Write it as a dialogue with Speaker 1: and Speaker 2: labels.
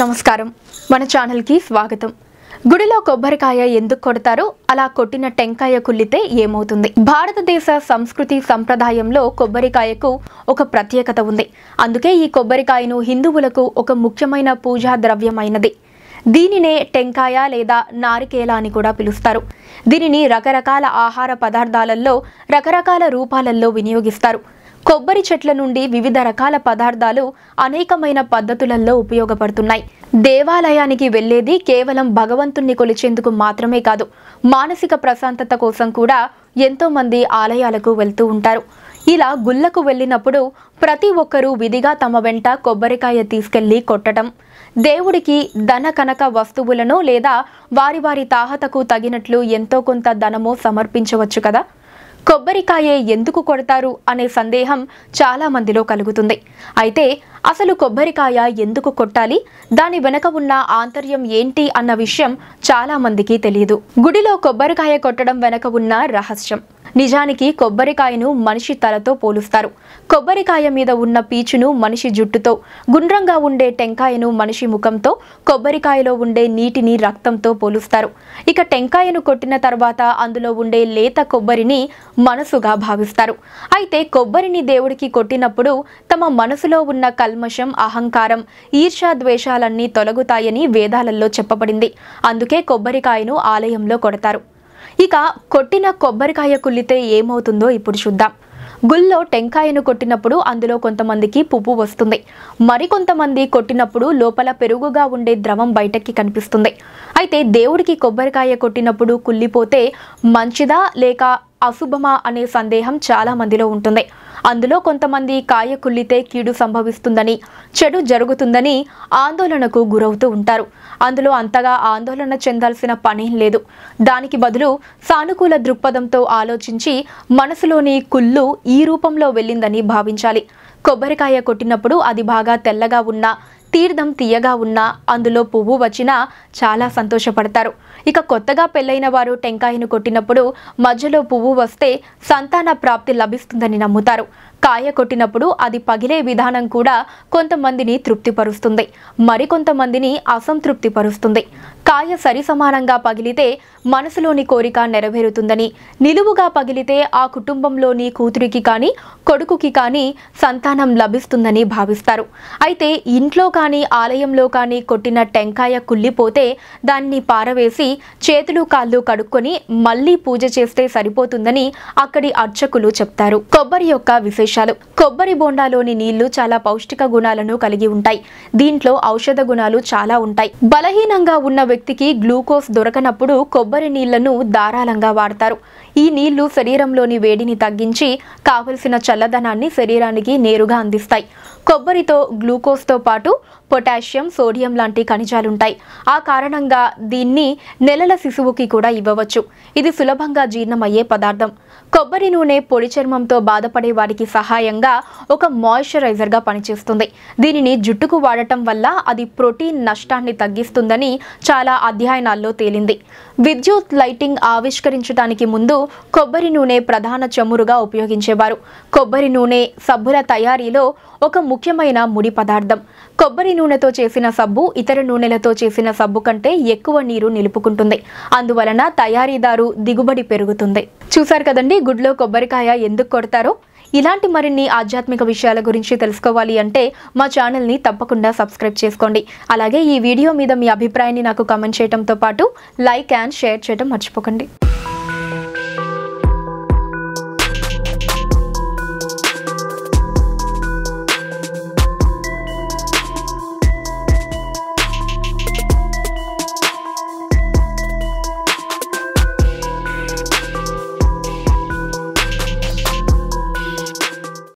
Speaker 1: నమస్కారం మన ఛానల్కి స్వాగతం గుడిలో కొబ్బరికాయ ఎందుకు కొడతారో అలా కొట్టిన టెంకాయ కుల్లితే ఏమవుతుంది భారతదేశ సంస్కృతి సంప్రదాయంలో కొబ్బరికాయకు ఒక ప్రత్యేకత ఉంది అందుకే ఈ కొబ్బరికాయను హిందువులకు ఒక ముఖ్యమైన పూజా ద్రవ్యమైనది దీనినే టెంకాయ లేదా నారికేల అని కూడా పిలుస్తారు దీనిని రకరకాల ఆహార పదార్థాలలో రకరకాల రూపాలలో వినియోగిస్తారు కొబ్బరి చెట్ల నుండి వివిధ రకాల పదార్థాలు అనేకమైన పద్ధతులలో ఉపయోగపడుతున్నాయి దేవాలయానికి వెళ్లేది కేవలం భగవంతుణ్ణి కొలిచేందుకు మాత్రమే కాదు మానసిక ప్రశాంతత కోసం కూడా ఎంతోమంది ఆలయాలకు వెళ్తూ ఉంటారు ఇలా గుళ్లకు వెళ్ళినప్పుడు ప్రతి ఒక్కరూ విధిగా తమ వెంట కొబ్బరికాయ తీసుకెళ్లి కొట్టడం దేవుడికి ధన కనక వస్తువులను లేదా వారి వారి తాహతకు తగినట్లు ఎంతో కొంత ధనమో సమర్పించవచ్చు కదా కొబ్బరికాయే ఎందుకు కొడతారు అనే సందేహం చాలా మందిలో కలుగుతుంది అయితే అసలు కొబ్బరికాయ ఎందుకు కొట్టాలి దాని వెనక ఉన్న ఆంతర్యం ఏంటి అన్న విషయం చాలా మందికి తెలియదు గుడిలో కొబ్బరికాయ కొట్టడం వెనక ఉన్న రహస్యం నిజానికి కొబ్బరికాయను మనిషి తలతో పోలుస్తారు కొబ్బరికాయ మీద ఉన్న పీచును మనిషి జుట్టుతో గుండ్రంగా ఉండే టెంకాయను మనిషి ముఖంతో కొబ్బరికాయలో ఉండే నీటిని రక్తంతో పోలుస్తారు ఇక టెంకాయను కొట్టిన తర్వాత అందులో ఉండే లేత కొబ్బరిని మనసుగా భావిస్తారు అయితే కొబ్బరిని దేవుడికి కొట్టినప్పుడు తమ మనసులో ఉన్న కల్మషం అహంకారం ఈర్షా ద్వేషాలన్నీ తొలగుతాయని వేదాలలో చెప్పబడింది అందుకే కొబ్బరికాయను ఆలయంలో కొడతారు ఇక కొట్టిన కొబ్బరికాయ కుళ్ళితే ఏమవుతుందో ఇప్పుడు చూద్దాం గుల్లో టెంకాయను కొట్టినప్పుడు అందులో కొంతమందికి పువ్వు వస్తుంది మరికొంతమంది కొట్టినప్పుడు లోపల పెరుగుగా ఉండే ద్రవం బయటకి కనిపిస్తుంది అయితే దేవుడికి కొబ్బరికాయ కొట్టినప్పుడు కుళ్ళిపోతే మంచిదా లేక అశుభమా అనే సందేహం చాలా మందిలో ఉంటుంది అందులో కొంతమంది కాయ కీడు సంభవిస్తుందని చెడు జరుగుతుందని ఆందోళనకు గురవుతూ ఉంటారు అందులో అంతగా ఆందోళన చెందాల్సిన పనేం లేదు దానికి బదులు సానుకూల దృక్పథంతో ఆలోచించి మనసులోని కుళ్ళు ఈ రూపంలో వెళ్ళిందని భావించాలి కొబ్బరికాయ కొట్టినప్పుడు అది బాగా తెల్లగా ఉన్న తీర్థం తీయగా ఉన్నా అందులో పువ్వు వచ్చినా చాలా సంతోషపడతారు ఇక కొత్తగా పెళ్ళైన వారు టెంకాయను కొట్టినప్పుడు మధ్యలో పువ్వు వస్తే సంతాన ప్రాప్తి లభిస్తుందని నమ్ముతారు కాయ కొట్టినప్పుడు అది పగిలే విధానం కూడా కొంతమందిని తృప్తిపరుస్తుంది మరికొంతమందిని అసంతృప్తిపరుస్తుంది కాయ సరి సమానంగా పగిలితే మనసులోని కోరిక నెరవేరుతుందని నిలువుగా పగిలితే ఆ కుటుంబంలోని కూతురికి కానీ కొడుకుకి కానీ సంతానం లభిస్తుందని భావిస్తారు అయితే ఇంట్లో కానీ ఆలయంలో కానీ కొట్టిన టెంకాయ కుళ్ళిపోతే దాన్ని పారవేసి చేతులు కాళ్ళు కడుక్కొని మళ్ళీ పూజ చేస్తే సరిపోతుందని అక్కడి అర్చకులు చెప్తారు కొబ్బరి యొక్క విశేష విశేషాలు కొబ్బరి బోండాలోని నీళ్లు చాలా పౌష్టిక గుణాలను కలిగి ఉంటాయి దీంట్లో ఔషధ గుణాలు చాలా ఉంటాయి బలహీనంగా ఉన్న వ్యక్తికి గ్లూకోజ్ దొరకనప్పుడు కొబ్బరి నీళ్లను ధారాళంగా వాడతారు ఈ నీళ్లు శరీరంలోని వేడిని తగ్గించి కావలసిన చల్లదనాన్ని శరీరానికి నేరుగా అందిస్తాయి కొబ్బరితో గ్లూకోజ్తో పాటు పొటాషియం సోడియం లాంటి ఖనిజాలుంటాయి ఆ కారణంగా దీన్ని నెలల శిశువుకి కూడా ఇవ్వవచ్చు ఇది సులభంగా జీర్ణమయ్యే పదార్థం కొబ్బరి నూనె పొడి చర్మంతో బాధపడే వారికి సహాయంగా ఒక మాయిశ్చరైజర్గా పనిచేస్తుంది దీనిని జుట్టుకు వాడటం వల్ల అది ప్రోటీన్ నష్టాన్ని తగ్గిస్తుందని చాలా అధ్యయనాల్లో తేలింది విద్యుత్ లైటింగ్ ఆవిష్కరించడానికి ముందు కొబ్బరి నూనె ప్రధాన చమురుగా ఉపయోగించేవారు కొబ్బరి నూనె సబ్బుల తయారీలో ఒక ముఖ్యమైన ముడి పదార్థం కొబ్బరి నూనెతో చేసిన సబ్బు ఇతర నూనెలతో చేసిన సబ్బు కంటే ఎక్కువ నీరు నిలుపుకుంటుంది అందువలన తయారీదారు దిగుబడి పెరుగుతుంది చూశారు కదండి గుడ్లో కొబ్బరికాయ ఎందుకు కొడతారో ఇలాంటి మరిన్ని ఆధ్యాత్మిక విషయాల గురించి తెలుసుకోవాలి అంటే మా ఛానల్ని తప్పకుండా సబ్స్క్రైబ్ చేసుకోండి అలాగే ఈ వీడియో మీద మీ అభిప్రాయాన్ని నాకు కమెంట్ చేయడంతో పాటు లైక్ అండ్ షేర్ చేయడం మర్చిపోకండి